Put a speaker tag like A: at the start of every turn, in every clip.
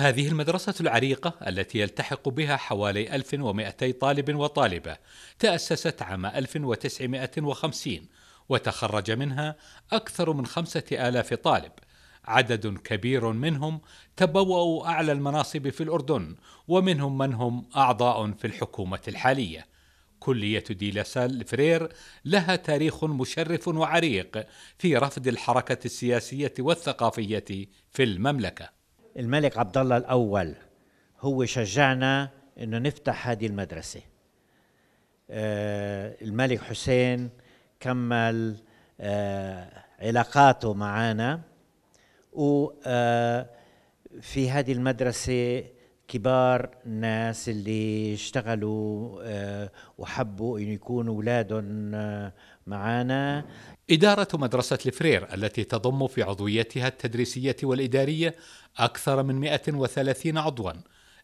A: هذه المدرسة العريقة التي يلتحق بها حوالي 1200 طالب وطالبة تأسست عام 1950 وتخرج منها أكثر من 5000 طالب عدد كبير منهم تبوأوا أعلى المناصب في الأردن ومنهم من هم أعضاء في الحكومة الحالية كلية دي لاسال فرير لها تاريخ مشرف وعريق في رفض الحركة السياسية والثقافية في المملكة الملك عبد
B: الله الاول هو شجعنا انه نفتح هذه المدرسه آه، الملك حسين كمل آه، علاقاته معنا وفي آه، هذه المدرسه كبار الناس اللي اشتغلوا آه،
A: وحبوا انه يكونوا اولادهم آه، معانا إدارة مدرسة الفرير التي تضم في عضويتها التدريسية والإدارية أكثر من 130 عضواً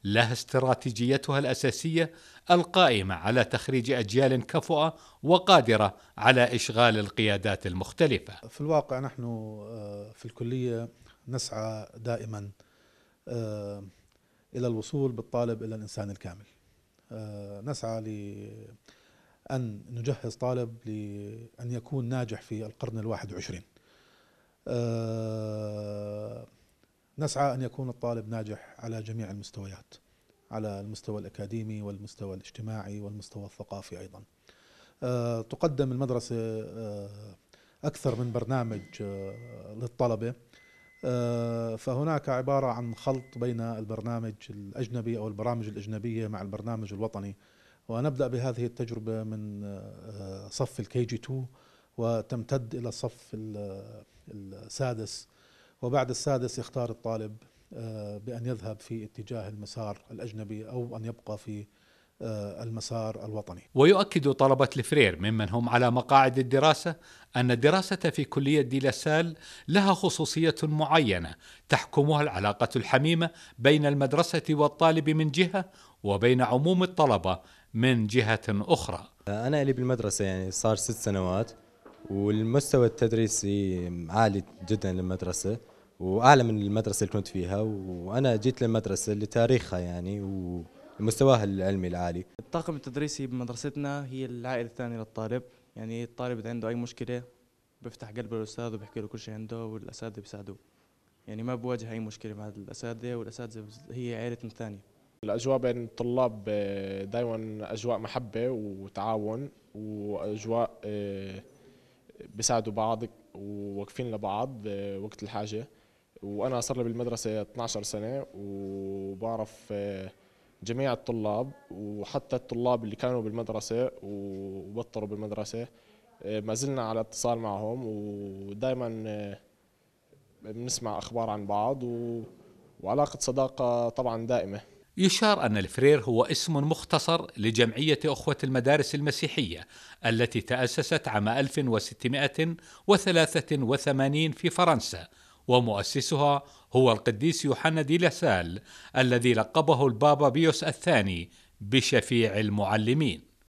A: لها استراتيجيتها الأساسية القائمة على تخريج أجيال كفؤة وقادرة على إشغال القيادات المختلفة.
C: في الواقع نحن آه، في الكلية نسعى دائما إلى الوصول بالطالب إلى الإنسان الكامل آه، نسعى لأن نجهز طالب لأن يكون ناجح في القرن الواحد وعشرين آه، نسعى أن يكون الطالب ناجح على جميع المستويات على المستوى الأكاديمي والمستوى الاجتماعي والمستوى الثقافي أيضا آه، تقدم المدرسة أكثر من برنامج للطلبة آه، فهناك عبارة عن خلط بين البرنامج الأجنبي أو البرامج الأجنبية مع البرنامج الوطني ونبدأ بهذه التجربة من آه، صف الكي جي 2 وتمتد إلى الصف آه، السادس وبعد السادس يختار الطالب بأن يذهب في اتجاه المسار الأجنبي أو أن يبقى في آه، المسار الوطني
A: ويؤكد طلبة الفرير ممن هم على مقاعد الدراسة أن الدراسة في كلية ديلاسال لها خصوصية معينة تحكمها العلاقة الحميمة بين المدرسة والطالب من جهة وبين عموم الطلبة من جهة أخرى
D: أنا لي بالمدرسة يعني صار ست سنوات والمستوى التدريسي عالي جدا للمدرسة وأعلى من المدرسة اللي كنت فيها وأنا جيت للمدرسة لتاريخها يعني و... مستواه العلمي العالي الطاقم التدريسي بمدرستنا هي العائله الثانيه للطالب يعني الطالب اذا عنده اي مشكله بيفتح قلبه للاستاذ وبيحكي له كل شيء عنده والاساتذه بيساعدوه يعني ما بواجه اي مشكله مع الاساتذه والاساتذه هي عائلتنا الثانيه الاجواء بين الطلاب آه، دائما اجواء محبه وتعاون واجواء آه، بيساعدوا بعض وواقفين لبعض آه، وقت الحاجه وانا صار لي بالمدرسه 12 سنه وبعرف جميع الطلاب وحتى الطلاب اللي كانوا بالمدرسة وبطروا بالمدرسة آه، ما زلنا على اتصال معهم ودائما آه، بنسمع أخبار عن بعض وعلاقة صداقة طبعا دائمة
A: يشار أن الفرير هو اسم مختصر لجمعية أخوة المدارس المسيحية التي تأسست عام 1683 في فرنسا ومؤسسها هو القديس يوحنا دي لاسال الذي لقبه البابا بيوس الثاني بشفيع المعلمين